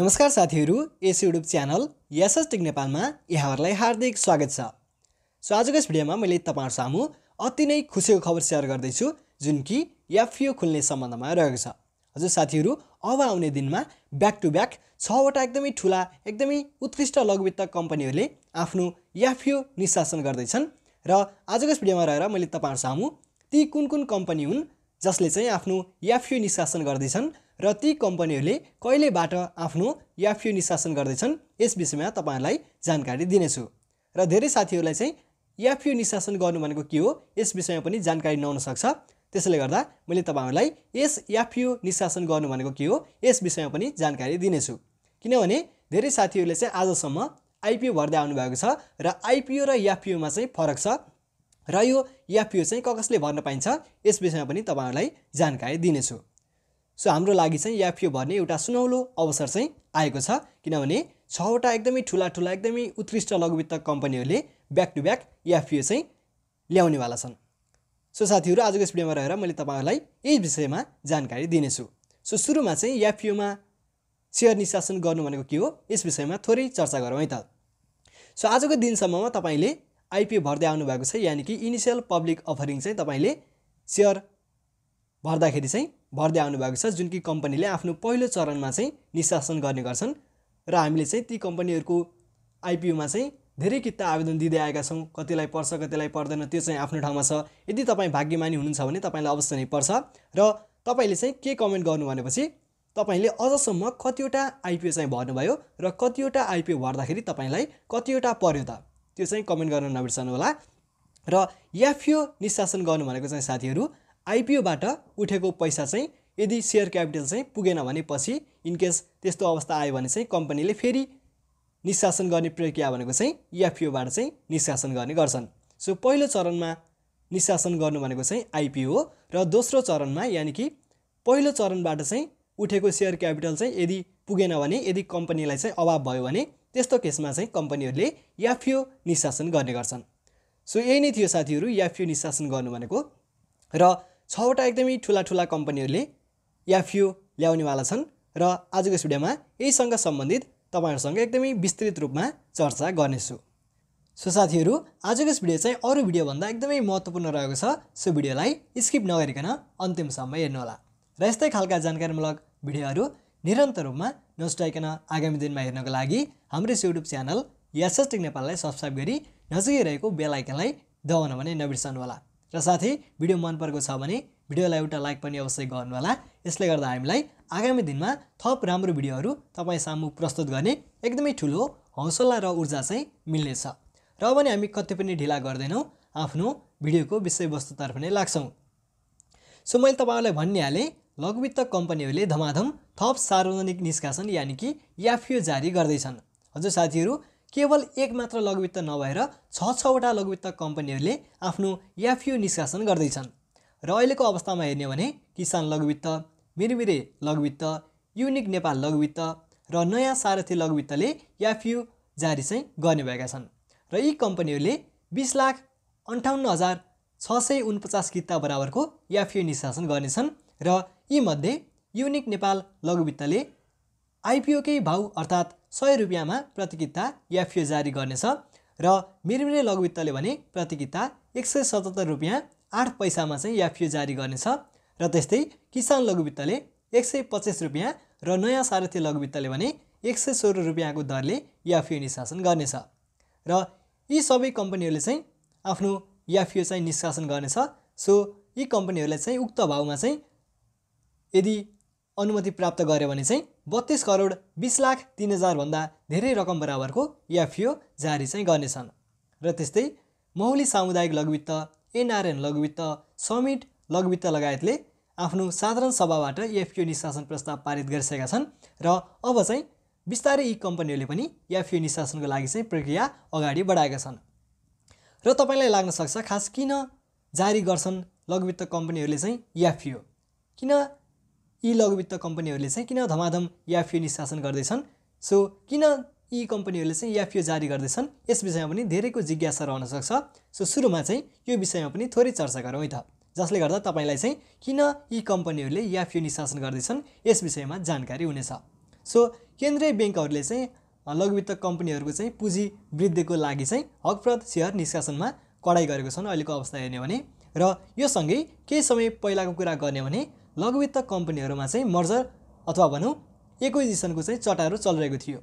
नमस्कार साथीहरू यस YouTube channel यस टिक नेपालमा यहाँहरूलाई हार्दिक स्वागत छ सो आजको यस भिडियोमा मैले तपाईँहरू सामु अति नै खुसीको खबर सेयर गर्दैछु जुन कि याफियो खुल्ने सम्बन्धमा रहेको छ हजुर साथीहरू अब आउने दिनमा ब्याक टु ब्याक छवटा एकदमै ठुला एकदमै उत्कृष्ट लघुवित्त कम्पनीहरूले आफ्नो याफियो निशासन गर्दैछन् र आजको यस भिडियोमा रहेर मैले तपाईँहरू सामु ती कुन कुन कम्पनी हुन् जसले चाहिँ आफ्नो याफियो निशासन गर्दैछन् र ती कम्पनीहरूले कहिलेबाट आफ्नो याफियो निशासन गर्दैछन् यस विषयमा तपाईँहरूलाई जानकारी दिनेछु र धेरै साथीहरूलाई चाहिँ याफियो निशासन गर्नु भनेको के हो यस विषयमा पनि जानकारी नहुन सक्छ त्यसैले गर्दा मैले तपाईँहरूलाई यस याफियो निशासन गर्नु भनेको के हो यस विषयमा पनि जानकारी दिनेछु किनभने धेरै साथीहरूले चाहिँ आजसम्म आइपिओ भर्दै आउनुभएको छ र आइपिओ र याफियोमा चाहिँ फरक छ र यो याफियो चाहिँ कसले भर्न पाइन्छ यस विषयमा पनि तपाईँहरूलाई जानकारी दिनेछु सो हाम्रो लागि चाहिँ याफियो भन्ने एउटा सुनौलो अवसर चाहिँ आएको छ किनभने छवटा एकदमै ठुला ठुला एकदमै उत्कृष्ट लघुवित्त कम्पनीहरूले ब्याक टु ब्याक याफियो चाहिँ ल्याउनेवाला छन् सो साथीहरू आजको यस भिडियोमा रहेर मैले तपाईँहरूलाई यही विषयमा जानकारी दिनेछु सो सुरुमा चाहिँ याफियोमा सेयर निशासन गर्नु भनेको के हो यस विषयमा थोरै चर्चा गरौँ है त सो आजको दिनसम्ममा तपाईँले आइपिओ भर्दै आउनुभएको छ यानि कि इनिसियल पब्लिक अफरिङ चाहिँ तपाईँले सेयर भर्दाखेरि चाहिँ भर्दै आउनुभएको छ जुन कि कम्पनीले आफ्नो पहिलो चरणमा चाहिँ निष्कासन गर्ने गर्छन् र हामीले चाहिँ ती कम्पनीहरूको आइपिओमा चाहिँ धेरै किता आवेदन दिँदै आएका छौँ कतिलाई पर्छ कतिलाई पर्दैन त्यो चाहिँ आफ्नो ठाउँमा छ यदि तपाईँ भाग्यमानी हुनुहुन्छ भने तपाईँलाई अवश्य नै पर्छ र तपाईँले चाहिँ के कमेन्ट गर्नु भनेपछि तपाईँले अझसम्म कतिवटा आइपिओ चाहिँ भर्नुभयो र कतिवटा आइपिओ भर्दाखेरि तपाईँलाई कतिवटा पर्यो त त्यो चाहिँ कमेन्ट गर्न नबिर्सनु होला र याफियो निष्कासन गर्नु भनेको चाहिँ साथीहरू आइपिओबाट उठेको पैसा चाहिँ यदि सेयर क्यापिटल चाहिँ पुगेन भने पछि इनकेस त्यस्तो अवस्था आयो भने चाहिँ कम्पनीले फेरि निष्कासन गर्ने प्रक्रिया भनेको चाहिँ इएफपिओबाट e चाहिँ निष्कासन गर्ने गर्छन् सो पहिलो चरणमा निष्कासन गर्नु भनेको चाहिँ आइपिओ र दोस्रो चरणमा यानि कि पहिलो चरणबाट चाहिँ उठेको सेयर क्यापिटल चाहिँ यदि पुगेन भने यदि कम्पनीलाई चाहिँ अभाव भयो भने त्यस्तो केसमा चाहिँ कम्पनीहरूले याफियो e निष्कासन गर्ने गर्छन् सो यही नै थियो साथीहरू याफियो e निष्कासन गर्नु भनेको र छवटा एकदमै ठुला ठुला कम्पनीहरूले याफ्यु ल्याउनेवाला छन् र आजको यस भिडियोमा यहीसँग सम्बन्धित तपाईँहरूसँग एकदमै विस्तृत रूपमा चर्चा गर्नेछु सो साथीहरू आजको यस भिडियो चाहिँ अरू भिडियोभन्दा एकदमै महत्त्वपूर्ण रहेको छ सो भिडियोलाई स्किप नगरिकन अन्तिमसम्म हेर्नुहोला र यस्तै खालका जानकारीमूलक भिडियोहरू निरन्तर रूपमा नसुटाइकन आगामी दिनमा हेर्नको लागि हाम्रो यस युट्युब च्यानल यासेस्टिक नेपाललाई सब्सक्राइब गरी नजिकै रहेको बेलायकनलाई दबाउन भने होला र साथै भिडियो मन परेको छ भने भिडियोलाई एउटा लाइक पनि अवश्य गर्नुहोला यसले गर्दा हामीलाई आगामी दिनमा थप राम्रो भिडियोहरू तपाईँ सामु प्रस्तुत गर्ने एकदमै ठुलो हौसला र ऊर्जा चाहिँ मिल्नेछ र भने हामी कति पनि ढिला गर्दैनौँ आफ्नो भिडियोको विषयवस्तुतर्फ नै लाग्छौँ सो मैले तपाईँहरूलाई भनिहालेँ लघुवित्त कम्पनीहरूले धमाधम थप सार्वजनिक निष्कासन यानि कि याफियो जारी गर्दैछन् हजुर साथीहरू केवल एक मात्र लघुवित्त नभएर छ छवटा लघुवित्त कम्पनीहरूले आफ्नो याफियो निष्कासन गर्दैछन् र अहिलेको अवस्थामा हेर्ने भने किसान लघुवित्त मिरमिरे लघुवित्त युनिक नेपाल लघुवित्त र नयाँ सारथी लघुवित्तले याफियो जारी चाहिँ गर्ने भएका छन् र यी कम्पनीहरूले बिस लाख अन्ठाउन्न हजार छ सय उनपचास किता बराबरको याफियो निष्कासन गर्नेछन् र यीमध्ये युनिक नेपाल लघुवित्तले आइपिओकै भाउ अर्थात् सय रुपियाँमा प्रतिकिता एफिओ जारी गर्नेछ र मिरमिरे लघुवित्तले भने प्रतिकिता एक सय सतहत्तर रुपियाँ आठ पैसामा चाहिँ एफिओ जारी गर्नेछ र त्यस्तै किसान लघुवित्तले एक सय पच्चिस रुपियाँ र नयाँ सारथी लघुवित्तले भने एक सय सोह्र रुपियाँको दरले एफिओ निष्कासन गर्नेछ र यी सबै कम्पनीहरूले चाहिँ आफ्नो एफिओ चाहिँ निष्कासन गर्नेछ सो यी कम्पनीहरूलाई चाहिँ उक्त भाउमा चाहिँ यदि अनुमति प्राप्त गर्यो भने चाहिँ बत्तिस करोड बिस लाख तिन हजारभन्दा धेरै रकम बराबरको एफिओ जारी चाहिँ गर्नेछन् र त्यस्तै मौली सामुदायिक लघुवित्त एनआरएन लघुवित्त समिट लघुवित्त लगायतले आफ्नो साधारण सभाबाट एफिओ निष्कासन प्रस्ताव पारित गरिसकेका छन् र अब चाहिँ बिस्तारै यी कम्पनीहरूले पनि एफिओ निष्कासनको लागि चाहिँ प्रक्रिया अगाडि बढाएका छन् र तपाईँलाई लाग्न सक्छ खास किन जारी गर्छन् लघुवित्त कम्पनीहरूले चाहिँ एफिओ किन यी लघुवित्त कम्पनीहरूले चाहिँ किन धमाधम याफियो निशासन गर्दैछन् सो किन यी कम्पनीहरूले चाहिँ याफियो जारी गर्दैछन् यस विषयमा पनि धेरैको जिज्ञासा रहन सक्छ सो सुरुमा चाहिँ यो विषयमा पनि थोरै चर्चा गरौँ है त जसले गर्दा तपाईँलाई चाहिँ किन यी कम्पनीहरूले याफियो निशासन गर्दैछन् यस विषयमा जानकारी हुनेछ सो केन्द्रीय ब्याङ्कहरूले चाहिँ लघुवित्त कम्पनीहरूको चाहिँ पुँजी वृद्धिको लागि चाहिँ हकप्रद सेयर निष्कासनमा कडाइ गरेको छन् अहिलेको अवस्था हेर्ने भने र यो सँगै केही समय पहिलाको कुरा गर्ने भने लघुवित्त कम्पनीहरूमा चाहिँ मर्जर अथवा भनौँ एक्विजिसनको चाहिँ चटाहरू चलिरहेको थियो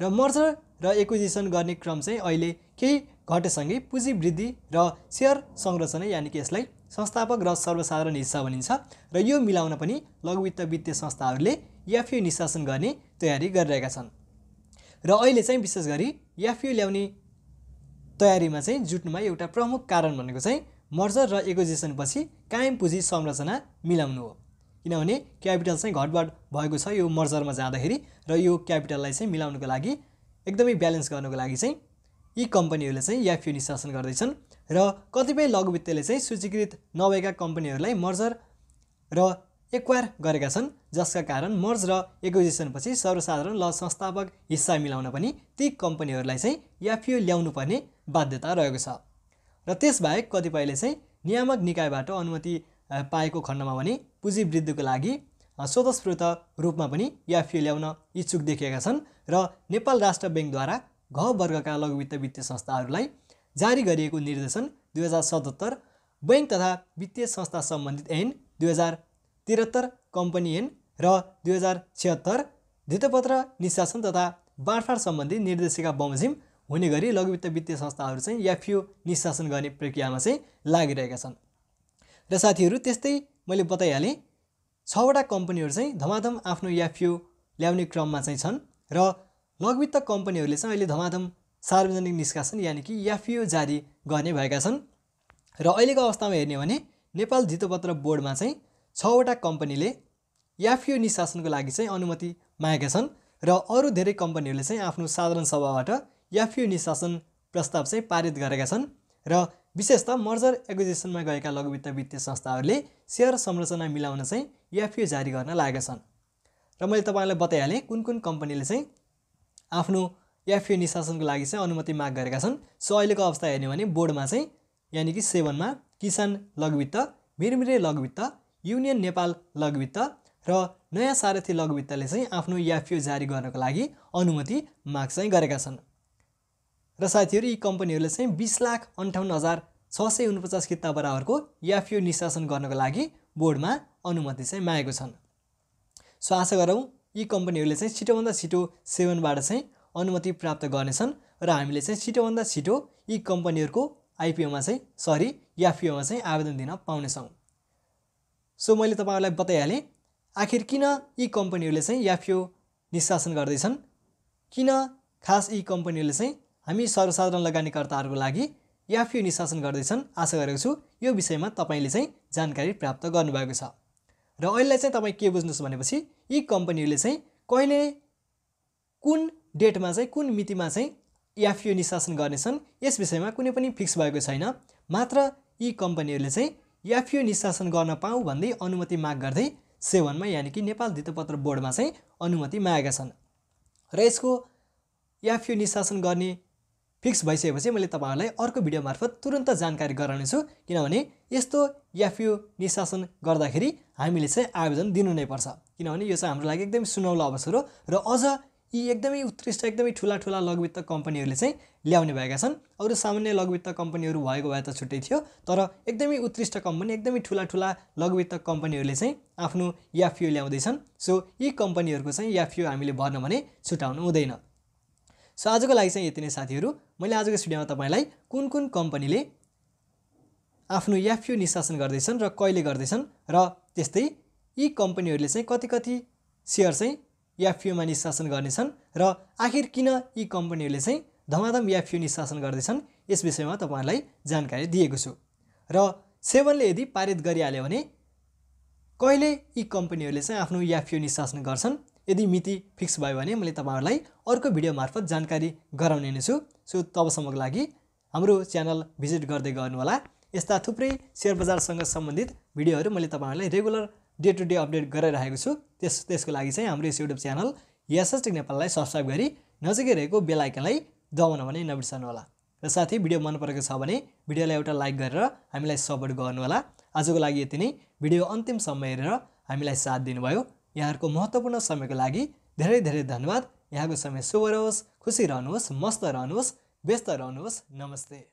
र मर्जर र एक्विजिसन गर्ने क्रम चाहिँ अहिले केही घटेसँगै पुँजी वृद्धि र सेयर संरचना यानि कि यसलाई संस्थापक र सर्वसाधारण हिस्सा भनिन्छ र यो मिलाउन पनि लघुवित्त वित्तीय संस्थाहरूले याफियो निशासन गर्ने तयारी गरिरहेका छन् र अहिले चाहिँ विशेष गरी याफियु ल्याउने तयारीमा चाहिँ जुट्नुमा एउटा प्रमुख कारण भनेको चाहिँ मर्जर र एक्विजिसनपछि कायम पुँजी संरचना मिलाउनु हो किनभने क्यापिटल चाहिँ घटबड भएको छ यो मर्जरमा जाँदाखेरि र यो क्यापिटललाई चाहिँ मिलाउनुको लागि एकदमै ब्यालेन्स गर्नुको लागि चाहिँ यी कम्पनीहरूले चाहिँ याफियो निष्कासन गर्दैछन् र कतिपय लघु वित्तले चाहिँ सूचीकृत नभएका कम्पनीहरूलाई मर्जर र एक्वायर गरेका छन् जसका कारण मर्ज र एक्विजेसनपछि सर्वसाधारण ल संस्थापक हिस्सा मिलाउन पनि ती कम्पनीहरूलाई चाहिँ याफियो ल्याउनुपर्ने बाध्यता रहेको छ र त्यसबाहेक कतिपयले चाहिँ नियामक निकायबाट अनुमति पाएको खण्डमा भने पुँजी वृद्धिको लागि स्वतस्फूर्त रूपमा पनि याफियो ल्याउन इच्छुक देखिएका छन् र नेपाल राष्ट्र ब्याङ्कद्वारा घ वर्गका लघुवित्त वित्तीय संस्थाहरूलाई जारी गरिएको निर्देशन दुई हजार सतहत्तर बैङ्क तथा वित्तीय संस्था सम्बन्धित ऐन दुई हजार त्रिहत्तर कम्पनी ऐन र दुई हजार छिहत्तर धितपत्र निशासन तथा बाँडफाँड सम्बन्धी निर्देशिका बमोजिम हुने गरी लघुवित्त वित्तीय संस्थाहरू चाहिँ याफियो निशासन गर्ने प्रक्रियामा चाहिँ लागिरहेका छन् र साथीहरू त्यस्तै मैले बताइहालेँ छवटा कम्पनीहरू चाहिँ धमाधम आफ्नो याफियो ल्याउने क्रममा चाहिँ छन् र लघुवित्त कम्पनीहरूले चाहिँ अहिले धमाधम सार्वजनिक निष्कासन यानि कि याफियो जारी गर्ने भएका छन् र अहिलेको अवस्थामा हेर्ने भने नेपाल धितोपत्र बोर्डमा चाहिँ छवटा कम्पनीले याफियो निष्कासनको लागि चाहिँ अनुमति मागेका छन् र अरू धेरै कम्पनीहरूले चाहिँ आफ्नो साधारण सभाबाट याफियो निष्कासन प्रस्ताव चाहिँ पारित गरेका छन् र विशेष त मर्जर एग्रिजेसनमा गएका लघुवित्त वित्तीय संस्थाहरूले सेयर संरचना मिलाउन चाहिँ एफपिओ जारी गर्न लागेका छन् र मैले तपाईँलाई बताइहालेँ कुन कुन कम्पनीले चाहिँ आफ्नो एफपिओ निशासनको लागि चाहिँ अनुमति माग गरेका छन् सो अहिलेको अवस्था हेर्ने भने बोर्डमा चाहिँ यानि कि सेभनमा किसान लघुवित्त मिरमिरे लघुवित्त युनियन नेपाल लघुवित्त र नयाँ सारथी लघुवित्तले चाहिँ आफ्नो याफियो जारी गर्नको लागि अनुमति माग चाहिँ गरेका छन् र साथीहरू यी कम्पनीहरूले चाहिँ बिस लाख अन्ठाउन्न हजार छ सय उनपचास किताब बराबरको याफियो निष्कासन गर्नको लागि बोर्डमा अनुमति चाहिँ मागेको छन् सो आशा गरौँ यी कम्पनीहरूले चाहिँ छिटोभन्दा छिटो सेवनबाट चाहिँ अनुमति प्राप्त गर्नेछन् र हामीले चाहिँ छिटोभन्दा छिटो यी कम्पनीहरूको आइपिओमा चाहिँ सरी याफिओमा चाहिँ आवेदन दिन पाउनेछौँ सो मैले तपाईँहरूलाई बताइहालेँ आखिर किन यी कम्पनीहरूले चाहिँ याफियो निष्कासन गर्दैछन् किन खास यी कम्पनीहरूले चाहिँ हामी सर्वसाधारण लगानीकर्ताहरूको लागि याफियो निशासन गर्दैछन् आशा गरेको छु यो विषयमा तपाईँले चाहिँ जानकारी प्राप्त गर्नुभएको छ र अहिले चाहिँ तपाईँ के बुझ्नुहोस् भनेपछि यी कम्पनीहरूले चाहिँ कहिले कुन डेटमा चाहिँ कुन मितिमा चाहिँ याफियो निशासन गर्नेछन् यस विषयमा कुनै पनि फिक्स भएको छैन मात्र यी कम्पनीहरूले चाहिँ याफियो निशासन गर्न पाऊ भन्दै अनुमति माग गर्दै सेवनमा यानि कि नेपाल धितपत्र बोर्डमा चाहिँ अनुमति मागेका छन् र यसको याफियो निशासन गर्ने फिक्स भइसकेपछि मैले तपाईँहरूलाई अर्को भिडियो मार्फत तुरन्त जानकारी गराउनेछु किनभने यस्तो एफयु निशासन गर्दाखेरि हामीले चाहिँ आवेदन दिनु नै पर्छ किनभने यो चाहिँ हाम्रो लागि एकदमै सुनौलो अवसर हो र अझ यी एकदमै उत्कृष्ट एकदमै ठुला ठुला लघुवित्त कम्पनीहरूले चाहिँ ल्याउने भएका छन् अरू सामान्य लघुवित्त कम्पनीहरू भएको भए त छुट्टै थियो तर एकदमै उत्कृष्ट कम्पनी एकदमै ठुला ठुला लघुवित्त कम्पनीहरूले चाहिँ आफ्नो याफियो ल्याउँदैछन् सो यी कम्पनीहरूको चाहिँ याफियो हामीले भर्न भने छुट्याउनु हुँदैन सो आजको लागि चाहिँ यति नै साथीहरू मैले आजको भिडियोमा तपाईँलाई कुन कुन कम्पनीले आफ्नो एफयु निष्कासन गर्दैछन् र कहिले गर्दैछन् र त्यस्तै यी कम्पनीहरूले चाहिँ कति कति सेयर चाहिँ एफयुमा निष्कासन गर्नेछन् र आखिर किन यी कम्पनीहरूले चाहिँ धमाधम एफयु निष्कासन गर्दैछन् यस विषयमा तपाईँहरूलाई जानकारी दिएको छु र सेवनले यदि पारित गरिहाल्यो भने कहिले यी कम्पनीहरूले चाहिँ आफ्नो एफयु निष्कासन गर्छन् यदि मिति फिक्स भयो भने मैले तपाईँहरूलाई अर्को भिडियो मार्फत जानकारी गराउने नै छु सो तबसम्मको लागि हाम्रो च्यानल भिजिट गर्दै गर्नुहोला यस्ता थुप्रै सेयर बजारसँग सम्बन्धित भिडियोहरू मैले तपाईँहरूलाई regular day to day update गराइरहेको छु त्यस त्यसको लागि चाहिँ हाम्रो यस युट्युब च्यानल यासस्टिक नेपाललाई सब्सक्राइब गरी नजिकै रहेको बेलायकनलाई दबाउन भने नबिर्सनुहोला र साथै भिडियो मन परेको छ भने भिडियोलाई एउटा लाइक गरेर हामीलाई सपोर्ट गर्नुहोला आजको लागि यति नै भिडियो अन्तिम समय हेरेर हामीलाई साथ दिनुभयो यहाँहरूको महत्त्वपूर्ण समयको लागि धेरै धेरै धन्यवाद यहाँको समय शुभ रहोस् खुसी रहनुहोस् मस्त रहनुहोस् व्यस्त रहनुहोस् नमस्ते